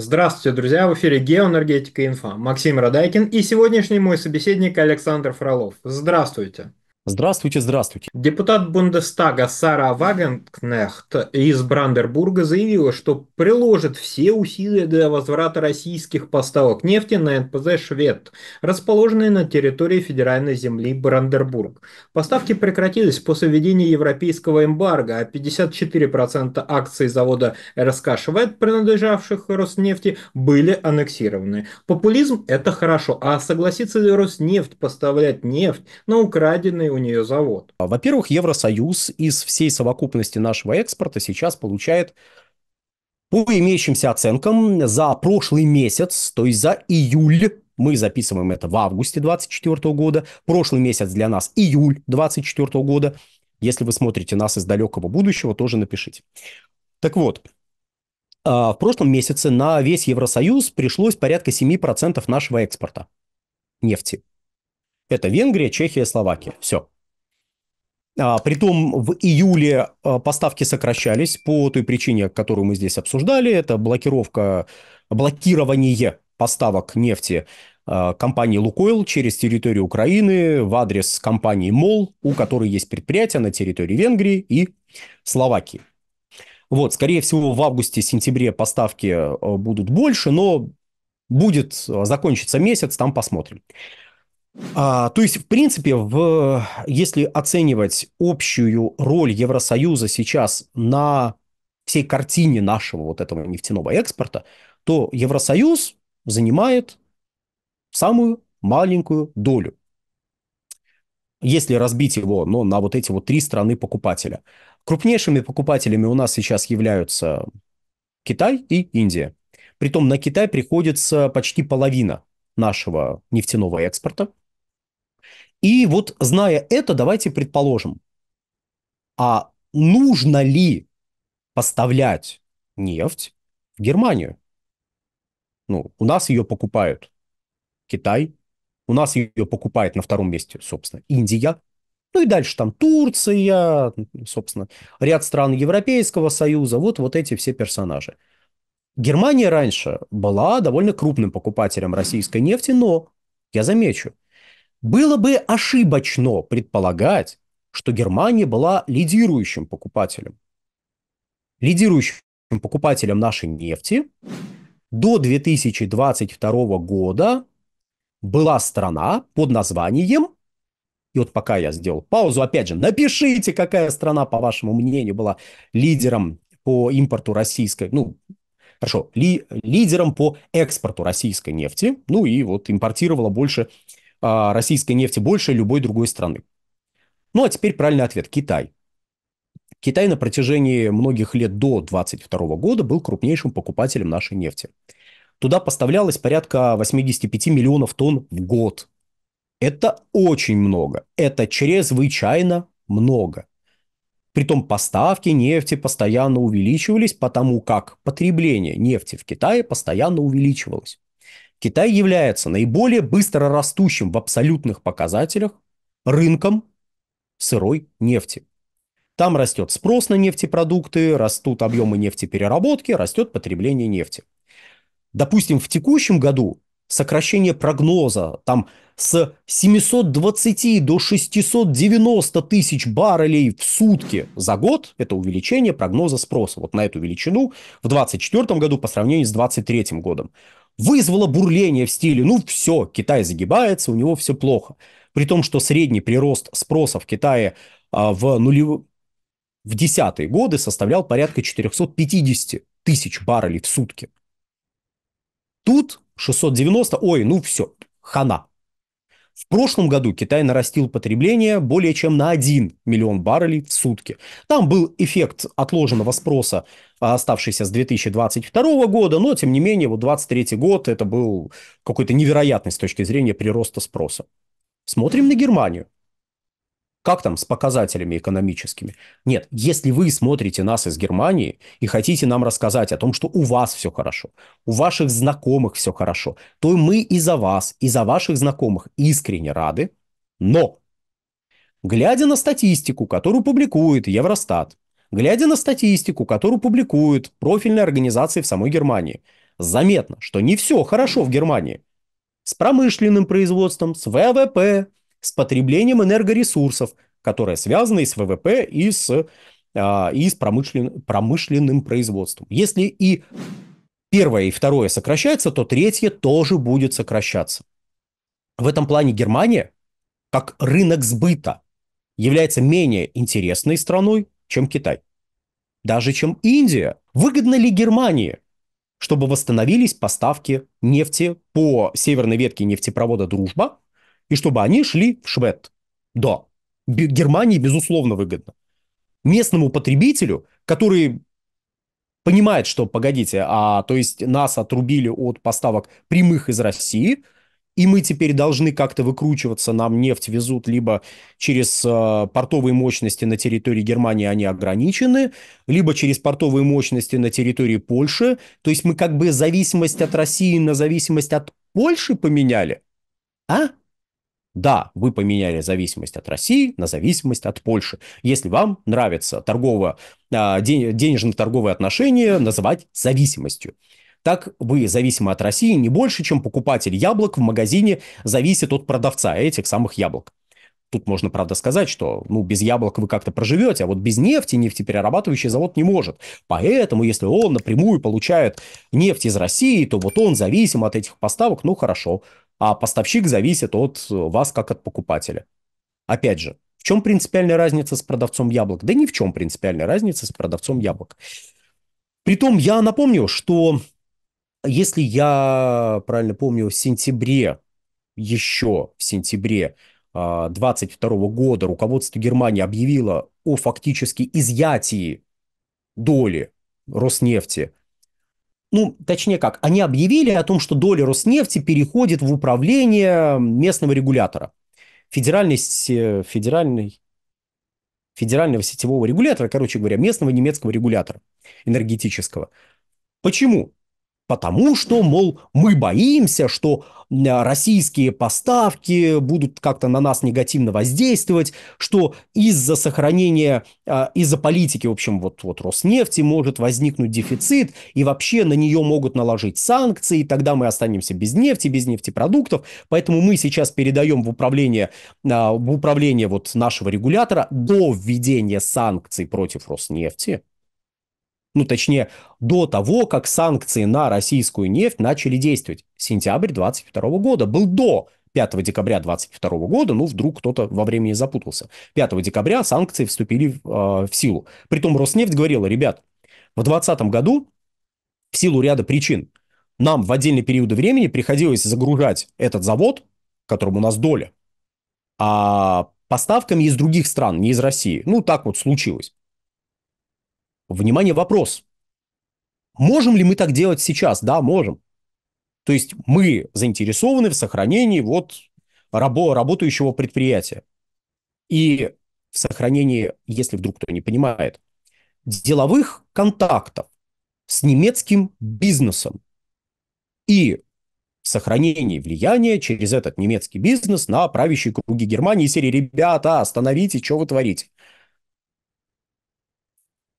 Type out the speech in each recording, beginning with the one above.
Здравствуйте, друзья! В эфире «Геоэнергетика. Инфа». Максим Радайкин и сегодняшний мой собеседник Александр Фролов. Здравствуйте! Здравствуйте, здравствуйте. Депутат Бундестага Сара Вагенкнехт из Брандербурга заявила, что приложит все усилия для возврата российских поставок нефти на НПЗ «Швед», расположенные на территории федеральной земли Брандербург. Поставки прекратились после введения европейского эмбарго, а 54% акций завода РСК «Швед», принадлежавших Роснефти, были аннексированы. Популизм – это хорошо, а согласится ли Роснефть поставлять нефть на украденные у нее завод? Во-первых, Евросоюз из всей совокупности нашего экспорта сейчас получает по имеющимся оценкам за прошлый месяц, то есть за июль, мы записываем это в августе 2024 года, прошлый месяц для нас июль 2024 года, если вы смотрите нас из далекого будущего, тоже напишите. Так вот, а, в прошлом месяце на весь Евросоюз пришлось порядка 7% нашего экспорта нефти. Это Венгрия, Чехия, Словакия. Все. А, притом в июле а, поставки сокращались по той причине, которую мы здесь обсуждали. Это блокировка, блокирование поставок нефти а, компании «Лукойл» через территорию Украины в адрес компании «Мол», у которой есть предприятия на территории Венгрии и Словакии. Вот, скорее всего, в августе-сентябре поставки а, будут больше, но будет закончиться месяц, там посмотрим. А, то есть, в принципе, в, если оценивать общую роль Евросоюза сейчас на всей картине нашего вот этого нефтяного экспорта, то Евросоюз занимает самую маленькую долю. Если разбить его но ну, на вот эти вот три страны покупателя. Крупнейшими покупателями у нас сейчас являются Китай и Индия. Притом на Китай приходится почти половина нашего нефтяного экспорта. И вот зная это, давайте предположим, а нужно ли поставлять нефть в Германию? Ну, у нас ее покупают Китай, у нас ее покупает на втором месте, собственно, Индия, ну и дальше там Турция, собственно, ряд стран Европейского Союза, вот, вот эти все персонажи – Германия раньше была довольно крупным покупателем российской нефти, но, я замечу, было бы ошибочно предполагать, что Германия была лидирующим покупателем. Лидирующим покупателем нашей нефти до 2022 года была страна под названием, и вот пока я сделал паузу, опять же, напишите, какая страна, по вашему мнению, была лидером по импорту российской, ну, хорошо, ли, лидером по экспорту российской нефти, ну и вот импортировала больше а, российской нефти, больше любой другой страны. Ну а теперь правильный ответ – Китай. Китай на протяжении многих лет до 2022 года был крупнейшим покупателем нашей нефти. Туда поставлялось порядка 85 миллионов тонн в год. Это очень много. Это чрезвычайно много. Притом поставки нефти постоянно увеличивались, потому как потребление нефти в Китае постоянно увеличивалось. Китай является наиболее быстро растущим в абсолютных показателях рынком сырой нефти. Там растет спрос на нефтепродукты, растут объемы нефтепереработки, растет потребление нефти. Допустим, в текущем году сокращение прогноза, там с 720 до 690 тысяч баррелей в сутки за год, это увеличение прогноза спроса вот на эту величину в 2024 году по сравнению с 2023 годом, вызвало бурление в стиле «ну все, Китай загибается, у него все плохо». При том, что средний прирост спроса в Китае а, в, нулев... в десятые годы составлял порядка 450 тысяч баррелей в сутки. Тут 690, ой, ну все, хана. В прошлом году Китай нарастил потребление более чем на 1 миллион баррелей в сутки. Там был эффект отложенного спроса, а, оставшийся с 2022 года, но тем не менее вот 2023 год это был какой-то невероятный с точки зрения прироста спроса. Смотрим на Германию. Как там с показателями экономическими? Нет, если вы смотрите нас из Германии и хотите нам рассказать о том, что у вас все хорошо, у ваших знакомых все хорошо, то мы и за вас, и за ваших знакомых искренне рады. Но, глядя на статистику, которую публикует Евростат, глядя на статистику, которую публикуют профильные организации в самой Германии, заметно, что не все хорошо в Германии. С промышленным производством, с ВВП, с потреблением энергоресурсов, которое связано и с ВВП, и с, а, и с промышлен, промышленным производством. Если и первое, и второе сокращается, то третье тоже будет сокращаться. В этом плане Германия, как рынок сбыта, является менее интересной страной, чем Китай. Даже чем Индия. Выгодно ли Германии, чтобы восстановились поставки нефти по северной ветке нефтепровода «Дружба» и чтобы они шли в Швед. Да, Германии, безусловно, выгодно. Местному потребителю, который понимает, что, погодите, а то есть нас отрубили от поставок прямых из России, и мы теперь должны как-то выкручиваться, нам нефть везут либо через э, портовые мощности на территории Германии они ограничены, либо через портовые мощности на территории Польши. То есть мы как бы зависимость от России на зависимость от Польши поменяли, а? Да, вы поменяли зависимость от России на зависимость от Польши. Если вам нравится торгово, а, денежно-торговые отношения называть зависимостью. Так вы зависимы от России не больше, чем покупатель яблок в магазине зависит от продавца этих самых яблок. Тут можно, правда, сказать, что ну, без яблок вы как-то проживете, а вот без нефти нефтеперерабатывающий завод не может. Поэтому, если он напрямую получает нефть из России, то вот он зависим от этих поставок. Ну, хорошо, а поставщик зависит от э, вас как от покупателя. Опять же, в чем принципиальная разница с продавцом яблок? Да ни в чем принципиальная разница с продавцом яблок. Притом я напомню, что если я правильно помню, в сентябре, еще в сентябре 22 а, года руководство Германии объявило о фактически изъятии доли Роснефти ну, точнее как, они объявили о том, что доля Роснефти переходит в управление местного регулятора. Федеральный, федеральный, федерального сетевого регулятора, короче говоря, местного немецкого регулятора энергетического. Почему? потому что, мол, мы боимся, что российские поставки будут как-то на нас негативно воздействовать, что из-за сохранения, а, из-за политики, в общем, вот, вот Роснефти может возникнуть дефицит, и вообще на нее могут наложить санкции, и тогда мы останемся без нефти, без нефтепродуктов, поэтому мы сейчас передаем в управление, а, в управление вот нашего регулятора до введения санкций против Роснефти, ну точнее, до того, как санкции на российскую нефть начали действовать. Сентябрь 2022 года был до 5 декабря 2022 года, ну, вдруг кто-то во времени запутался. 5 декабря санкции вступили э, в силу. Притом Роснефть говорила, ребят, в 2020 году в силу ряда причин нам в отдельные периоды времени приходилось загружать этот завод, в у нас доля, а поставками из других стран, не из России. Ну, так вот случилось внимание, вопрос. Можем ли мы так делать сейчас? Да, можем. То есть мы заинтересованы в сохранении вот рабо работающего предприятия. И в сохранении, если вдруг кто не понимает, деловых контактов с немецким бизнесом и сохранении влияния через этот немецкий бизнес на правящие круги Германии серии «Ребята, остановите, что вы творите?»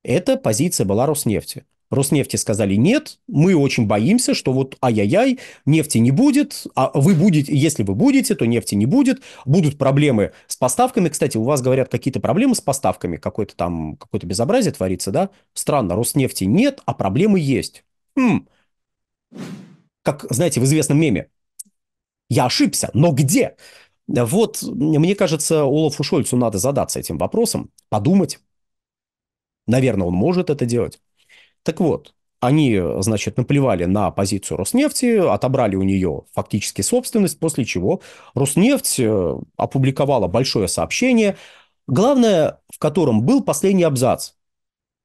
Это позиция была Роснефти. Роснефти сказали нет, мы очень боимся, что вот ай-яй-яй, нефти не будет, а вы будете, если вы будете, то нефти не будет, будут проблемы с поставками. Кстати, у вас говорят какие-то проблемы с поставками, какое-то там какое-то безобразие творится, да? Странно, Роснефти нет, а проблемы есть. Хм. Как, знаете, в известном меме. Я ошибся, но где? Вот, мне кажется, Олафу Шольцу надо задаться этим вопросом, подумать, Наверное, он может это делать. Так вот, они, значит, наплевали на позицию Роснефти, отобрали у нее фактически собственность, после чего Роснефть э, опубликовала большое сообщение, главное, в котором был последний абзац,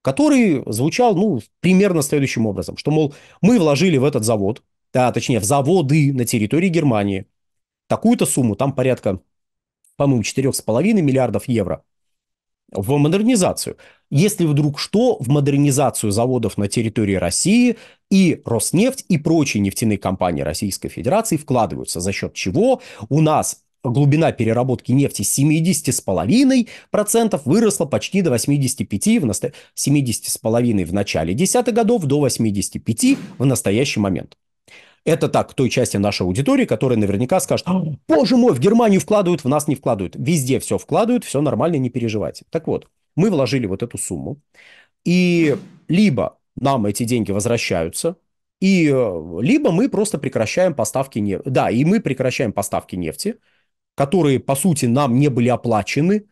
который звучал, ну, примерно следующим образом, что, мол, мы вложили в этот завод, да, точнее, в заводы на территории Германии такую-то сумму, там порядка, по-моему, 4,5 миллиардов евро – в модернизацию. Если вдруг что, в модернизацию заводов на территории России и Роснефть, и прочие нефтяные компании Российской Федерации вкладываются, за счет чего у нас глубина переработки нефти с 70,5% выросла почти до 85%, в насто... 70,5% в начале десятых годов до 85% в настоящий момент. Это так, той части нашей аудитории, которая наверняка скажет, а. боже мой, в Германию вкладывают, в нас не вкладывают. Везде все вкладывают, все нормально, не переживайте. Так вот, мы вложили вот эту сумму, и либо нам эти деньги возвращаются, и э, либо мы просто прекращаем поставки нефти. Да, и мы прекращаем поставки нефти, которые, по сути, нам не были оплачены,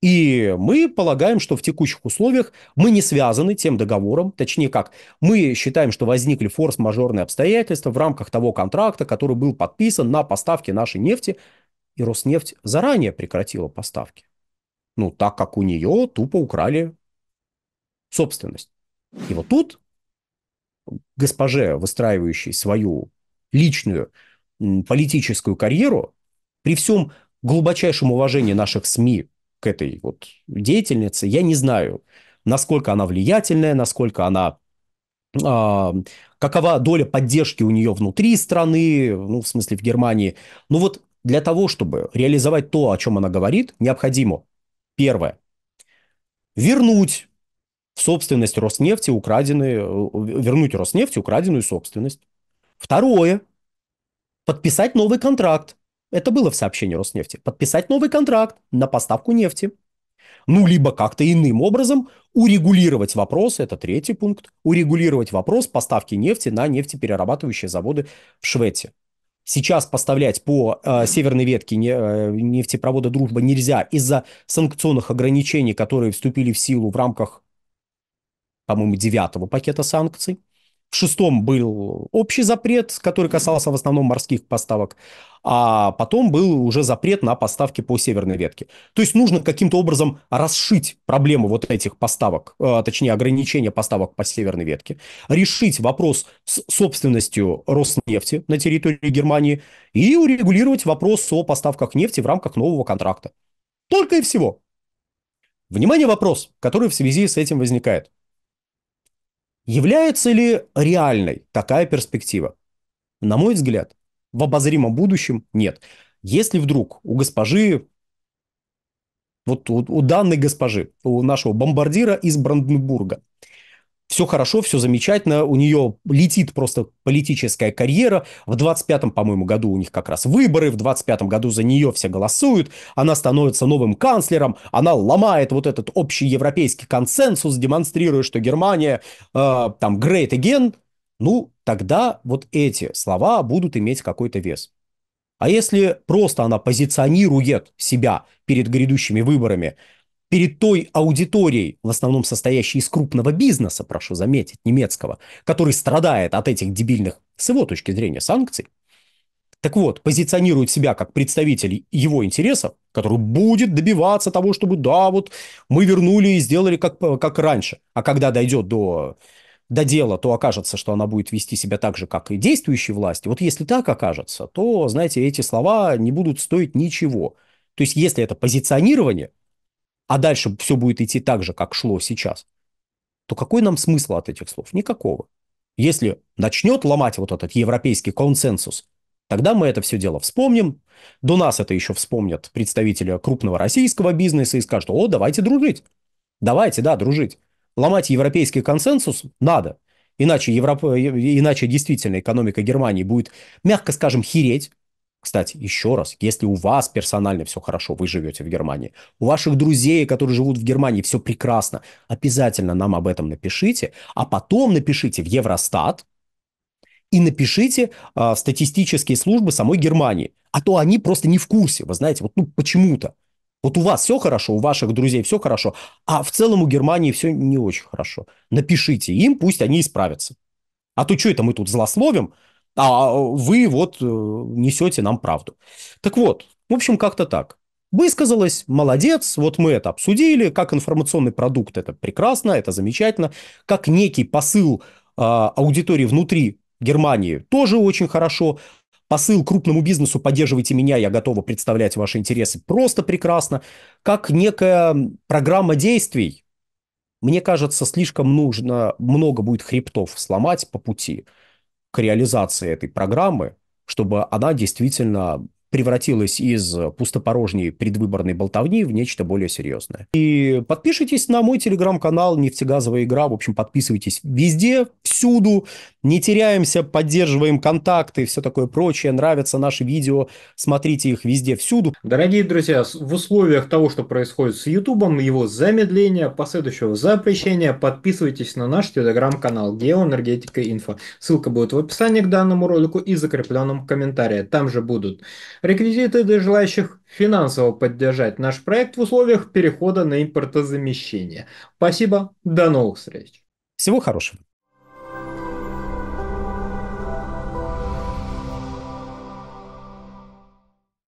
и мы полагаем, что в текущих условиях мы не связаны тем договором, точнее как, мы считаем, что возникли форс-мажорные обстоятельства в рамках того контракта, который был подписан на поставки нашей нефти, и Роснефть заранее прекратила поставки. Ну, так как у нее тупо украли собственность. И вот тут госпоже, выстраивающей свою личную политическую карьеру, при всем глубочайшем уважении наших СМИ к этой вот деятельнице, я не знаю, насколько она влиятельная, насколько она а, какова доля поддержки у нее внутри страны, ну, в смысле, в Германии. Ну, вот для того, чтобы реализовать то, о чем она говорит, необходимо, первое, вернуть в собственность Роснефти украденные, вернуть Роснефти украденную собственность. Второе, подписать новый контракт это было в сообщении Роснефти. Подписать новый контракт на поставку нефти. Ну, либо как-то иным образом урегулировать вопрос, это третий пункт, урегулировать вопрос поставки нефти на нефтеперерабатывающие заводы в Швеции. Сейчас поставлять по э, северной ветке не, э, нефтепровода «Дружба» нельзя из-за санкционных ограничений, которые вступили в силу в рамках, по-моему, девятого пакета санкций. В шестом был общий запрет, который касался в основном морских поставок, а потом был уже запрет на поставки по северной ветке. То есть нужно каким-то образом расшить проблему вот этих поставок, э, точнее ограничения поставок по северной ветке, решить вопрос с собственностью Роснефти на территории Германии и урегулировать вопрос о поставках нефти в рамках нового контракта. Только и всего. Внимание, вопрос, который в связи с этим возникает. Является ли реальной такая перспектива? На мой взгляд, в обозримом будущем нет. Если вдруг у госпожи, вот у, у данной госпожи, у нашего бомбардира из Бранденбурга все хорошо, все замечательно, у нее летит просто политическая карьера. В 25-м, по-моему, году у них как раз выборы, в 25-м году за нее все голосуют, она становится новым канцлером, она ломает вот этот общий европейский консенсус, демонстрируя, что Германия э, там great again, ну, тогда вот эти слова будут иметь какой-то вес. А если просто она позиционирует себя перед грядущими выборами – перед той аудиторией, в основном состоящей из крупного бизнеса, прошу заметить, немецкого, который страдает от этих дебильных, с его точки зрения, санкций, так вот, позиционирует себя как представитель его интересов, который будет добиваться того, чтобы, да, вот мы вернули и сделали как, как раньше. А когда дойдет до, до дела, то окажется, что она будет вести себя так же, как и действующие власти. Вот если так окажется, то, знаете, эти слова не будут стоить ничего. То есть, если это позиционирование, а дальше все будет идти так же, как шло сейчас, то какой нам смысл от этих слов? Никакого. Если начнет ломать вот этот европейский консенсус, тогда мы это все дело вспомним. До нас это еще вспомнят представители крупного российского бизнеса и скажут, о, давайте дружить. Давайте, да, дружить. Ломать европейский консенсус надо. Иначе, Европа, иначе действительно экономика Германии будет, мягко скажем, хереть. Кстати, еще раз, если у вас персонально все хорошо, вы живете в Германии, у ваших друзей, которые живут в Германии, все прекрасно, обязательно нам об этом напишите, а потом напишите в Евростат и напишите э, в статистические службы самой Германии. А то они просто не в курсе, вы знаете, вот ну почему-то. Вот у вас все хорошо, у ваших друзей все хорошо, а в целом у Германии все не очень хорошо. Напишите им, пусть они исправятся. А то что это мы тут злословим, а вы вот э, несете нам правду. Так вот, в общем, как-то так. Высказалась, молодец, вот мы это обсудили, как информационный продукт, это прекрасно, это замечательно, как некий посыл э, аудитории внутри Германии тоже очень хорошо, посыл крупному бизнесу «поддерживайте меня, я готова представлять ваши интересы» просто прекрасно, как некая программа действий, мне кажется, слишком нужно много будет хребтов сломать по пути к реализации этой программы, чтобы она действительно превратилась из пустопорожней предвыборной болтовни в нечто более серьезное. И подпишитесь на мой телеграм-канал «Нефтегазовая игра». В общем, подписывайтесь везде, всюду. Не теряемся, поддерживаем контакты все такое прочее. Нравятся наши видео, смотрите их везде, всюду. Дорогие друзья, в условиях того, что происходит с Ютубом, его замедления, последующего запрещения, подписывайтесь на наш телеграм-канал «Геоэнергетика Инфо». Ссылка будет в описании к данному ролику и закрепленном комментарии. Там же будут реквизиты для желающих финансово поддержать наш проект в условиях перехода на импортозамещение. Спасибо, до новых встреч. Всего хорошего.